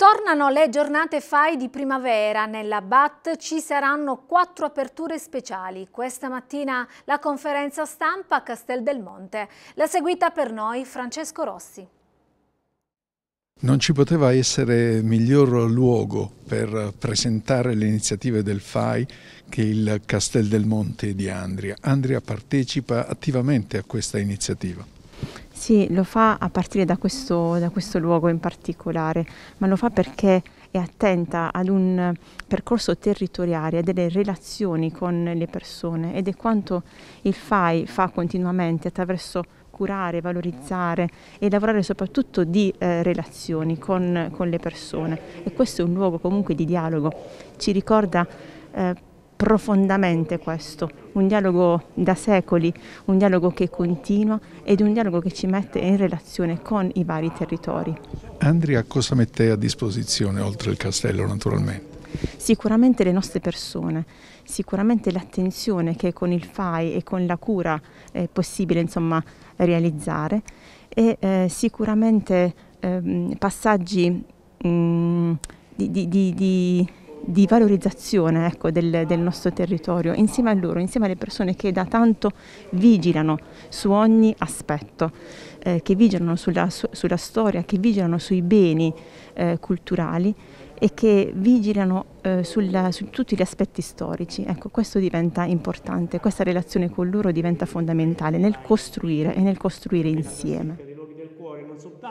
Tornano le giornate FAI di primavera. Nella BAT ci saranno quattro aperture speciali. Questa mattina la conferenza stampa a Castel del Monte. La seguita per noi Francesco Rossi. Non ci poteva essere miglior luogo per presentare le iniziative del FAI che il Castel del Monte di Andria. Andria partecipa attivamente a questa iniziativa. Sì, lo fa a partire da questo, da questo luogo in particolare, ma lo fa perché è attenta ad un percorso territoriale, a delle relazioni con le persone ed è quanto il FAI fa continuamente attraverso curare, valorizzare e lavorare soprattutto di eh, relazioni con, con, le persone. E questo è un luogo comunque di dialogo, ci ricorda eh, profondamente questo, un dialogo da secoli, un dialogo che continua ed un dialogo che ci mette in relazione con i vari territori. Andrea, cosa mette a disposizione oltre il castello naturalmente? Sicuramente le nostre persone, sicuramente l'attenzione che con il FAI e con la cura è possibile insomma, realizzare e eh, sicuramente eh, passaggi mh, mm, di, di, di, di di valorizzazione ecco, del, del, nostro territorio, insieme a loro, insieme alle persone che da tanto vigilano su ogni aspetto, eh, che vigilano sulla, su, sulla, storia, che vigilano sui beni eh, culturali e che vigilano eh, sulla, su tutti gli aspetti storici. Ecco, questo diventa importante, questa relazione con loro diventa fondamentale nel costruire e nel costruire insieme.